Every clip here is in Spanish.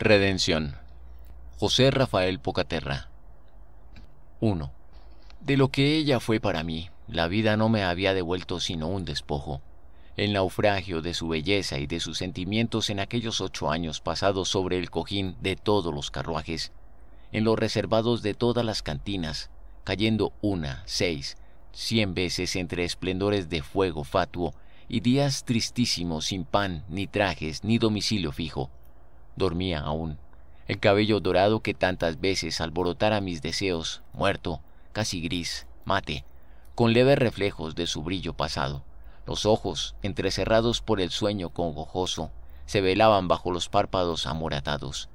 Redención. José Rafael Pocaterra. 1. De lo que ella fue para mí, la vida no me había devuelto sino un despojo. El naufragio de su belleza y de sus sentimientos en aquellos ocho años pasados sobre el cojín de todos los carruajes, en los reservados de todas las cantinas, cayendo una, seis, cien veces entre esplendores de fuego fatuo y días tristísimos sin pan, ni trajes, ni domicilio fijo dormía aún. El cabello dorado que tantas veces alborotara mis deseos, muerto, casi gris, mate, con leves reflejos de su brillo pasado. Los ojos, entrecerrados por el sueño congojoso, se velaban bajo los párpados amoratados.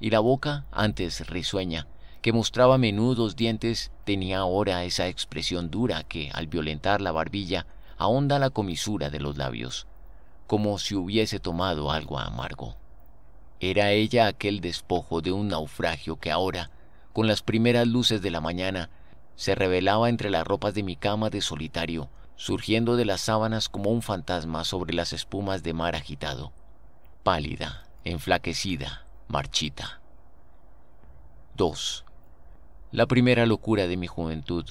Y la boca, antes risueña, que mostraba menudos dientes, tenía ahora esa expresión dura que, al violentar la barbilla, ahonda la comisura de los labios, como si hubiese tomado algo amargo. Era ella aquel despojo de un naufragio que ahora, con las primeras luces de la mañana, se revelaba entre las ropas de mi cama de solitario, surgiendo de las sábanas como un fantasma sobre las espumas de mar agitado, pálida, enflaquecida, marchita. 2. La primera locura de mi juventud.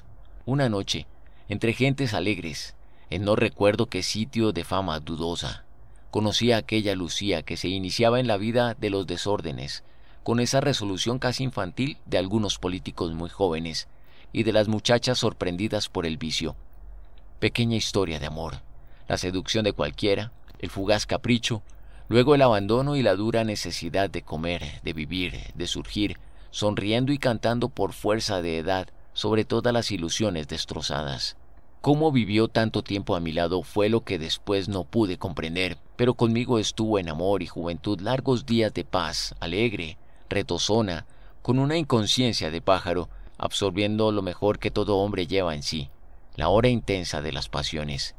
Una noche, entre gentes alegres, en no recuerdo qué sitio de fama dudosa, Conocía aquella Lucía que se iniciaba en la vida de los desórdenes, con esa resolución casi infantil de algunos políticos muy jóvenes y de las muchachas sorprendidas por el vicio. Pequeña historia de amor, la seducción de cualquiera, el fugaz capricho, luego el abandono y la dura necesidad de comer, de vivir, de surgir, sonriendo y cantando por fuerza de edad sobre todas las ilusiones destrozadas. Cómo vivió tanto tiempo a mi lado fue lo que después no pude comprender, pero conmigo estuvo en amor y juventud largos días de paz, alegre, retozona, con una inconsciencia de pájaro, absorbiendo lo mejor que todo hombre lleva en sí, la hora intensa de las pasiones.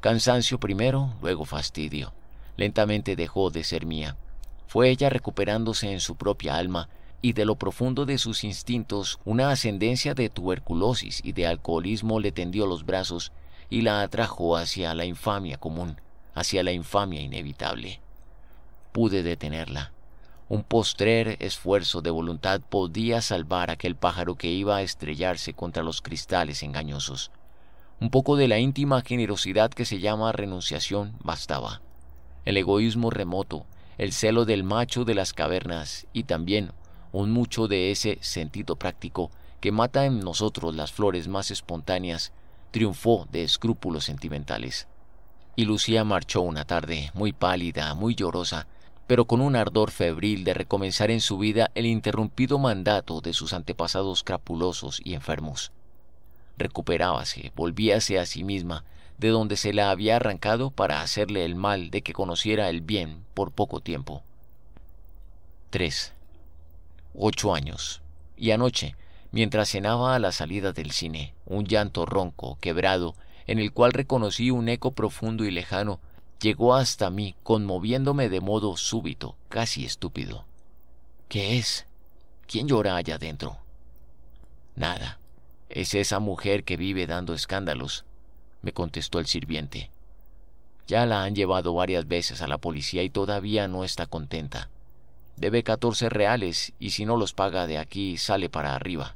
Cansancio primero, luego fastidio. Lentamente dejó de ser mía. Fue ella recuperándose en su propia alma y de lo profundo de sus instintos una ascendencia de tuberculosis y de alcoholismo le tendió los brazos y la atrajo hacia la infamia común, hacia la infamia inevitable. Pude detenerla. Un postrer esfuerzo de voluntad podía salvar a aquel pájaro que iba a estrellarse contra los cristales engañosos. Un poco de la íntima generosidad que se llama renunciación bastaba. El egoísmo remoto, el celo del macho de las cavernas y también un mucho de ese sentido práctico que mata en nosotros las flores más espontáneas, triunfó de escrúpulos sentimentales. Y Lucía marchó una tarde, muy pálida, muy llorosa, pero con un ardor febril de recomenzar en su vida el interrumpido mandato de sus antepasados crapulosos y enfermos. Recuperábase, volvíase a sí misma, de donde se la había arrancado para hacerle el mal de que conociera el bien por poco tiempo. 3 ocho años. Y anoche, mientras cenaba a la salida del cine, un llanto ronco, quebrado, en el cual reconocí un eco profundo y lejano, llegó hasta mí, conmoviéndome de modo súbito, casi estúpido. ¿Qué es? ¿Quién llora allá adentro? Nada. Es esa mujer que vive dando escándalos, me contestó el sirviente. Ya la han llevado varias veces a la policía y todavía no está contenta debe 14 reales y si no los paga de aquí sale para arriba.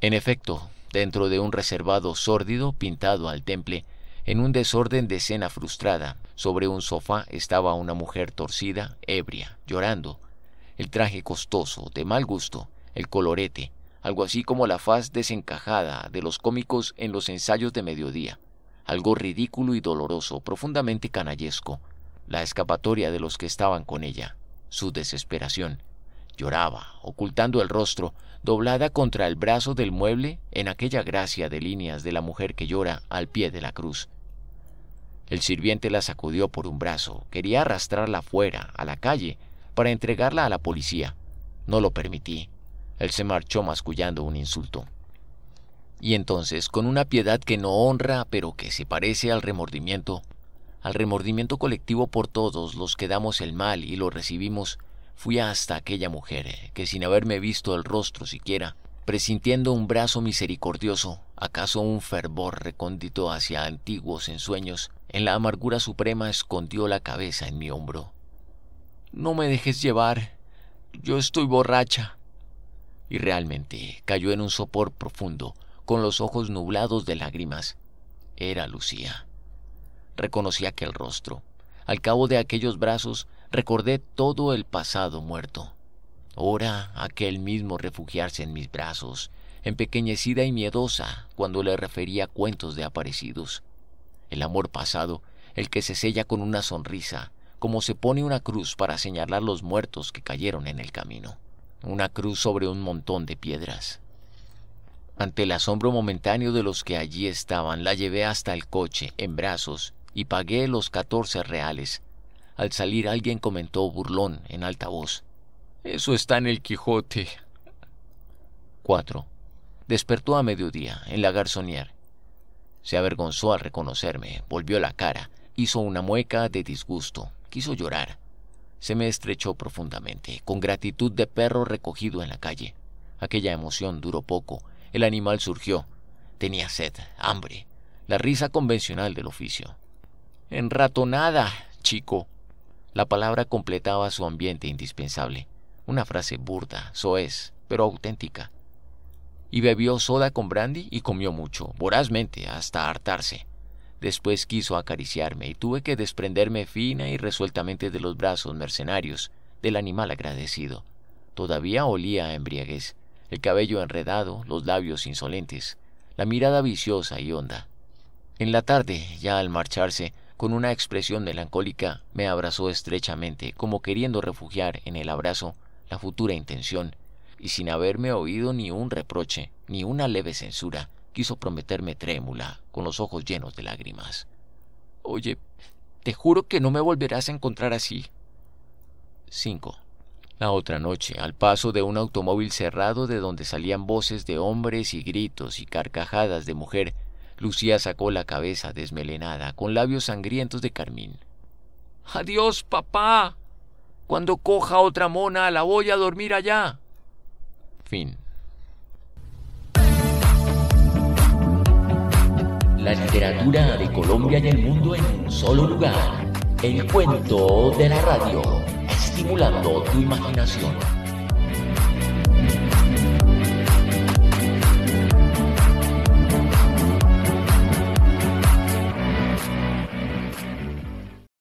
En efecto, dentro de un reservado sórdido pintado al temple, en un desorden de cena frustrada, sobre un sofá estaba una mujer torcida, ebria, llorando. El traje costoso, de mal gusto, el colorete, algo así como la faz desencajada de los cómicos en los ensayos de mediodía, algo ridículo y doloroso, profundamente canallesco, la escapatoria de los que estaban con ella su desesperación. Lloraba, ocultando el rostro, doblada contra el brazo del mueble en aquella gracia de líneas de la mujer que llora al pie de la cruz. El sirviente la sacudió por un brazo, quería arrastrarla fuera, a la calle, para entregarla a la policía. No lo permití. Él se marchó mascullando un insulto. Y entonces, con una piedad que no honra, pero que se parece al remordimiento, al remordimiento colectivo por todos los que damos el mal y lo recibimos, fui hasta aquella mujer, eh, que sin haberme visto el rostro siquiera, presintiendo un brazo misericordioso, acaso un fervor recóndito hacia antiguos ensueños, en la amargura suprema escondió la cabeza en mi hombro. No me dejes llevar, yo estoy borracha. Y realmente cayó en un sopor profundo, con los ojos nublados de lágrimas. Era Lucía. Reconocí aquel rostro. Al cabo de aquellos brazos recordé todo el pasado muerto. Ora aquel mismo refugiarse en mis brazos, empequeñecida y miedosa cuando le refería cuentos de aparecidos. El amor pasado, el que se sella con una sonrisa, como se pone una cruz para señalar los muertos que cayeron en el camino. Una cruz sobre un montón de piedras. Ante el asombro momentáneo de los que allí estaban, la llevé hasta el coche, en brazos, y pagué los 14 reales. Al salir alguien comentó burlón en alta voz. Eso está en el Quijote. 4. Despertó a mediodía en la garzoniar. Se avergonzó al reconocerme, volvió la cara, hizo una mueca de disgusto, quiso llorar. Se me estrechó profundamente, con gratitud de perro recogido en la calle. Aquella emoción duró poco. El animal surgió. Tenía sed, hambre, la risa convencional del oficio. Enratonada, chico. La palabra completaba su ambiente indispensable. Una frase burda, soez, pero auténtica. Y bebió soda con brandy y comió mucho, vorazmente, hasta hartarse. Después quiso acariciarme y tuve que desprenderme fina y resueltamente de los brazos mercenarios del animal agradecido. Todavía olía a embriaguez, el cabello enredado, los labios insolentes, la mirada viciosa y honda. En la tarde, ya al marcharse, con una expresión melancólica, me abrazó estrechamente, como queriendo refugiar en el abrazo la futura intención, y sin haberme oído ni un reproche, ni una leve censura, quiso prometerme trémula, con los ojos llenos de lágrimas. Oye, te juro que no me volverás a encontrar así. 5. La otra noche, al paso de un automóvil cerrado de donde salían voces de hombres y gritos y carcajadas de mujer, Lucía sacó la cabeza desmelenada, con labios sangrientos de carmín. Adiós, papá. Cuando coja otra mona, la voy a dormir allá. Fin. La literatura de Colombia y el mundo en un solo lugar. El cuento de la radio, estimulando tu imaginación.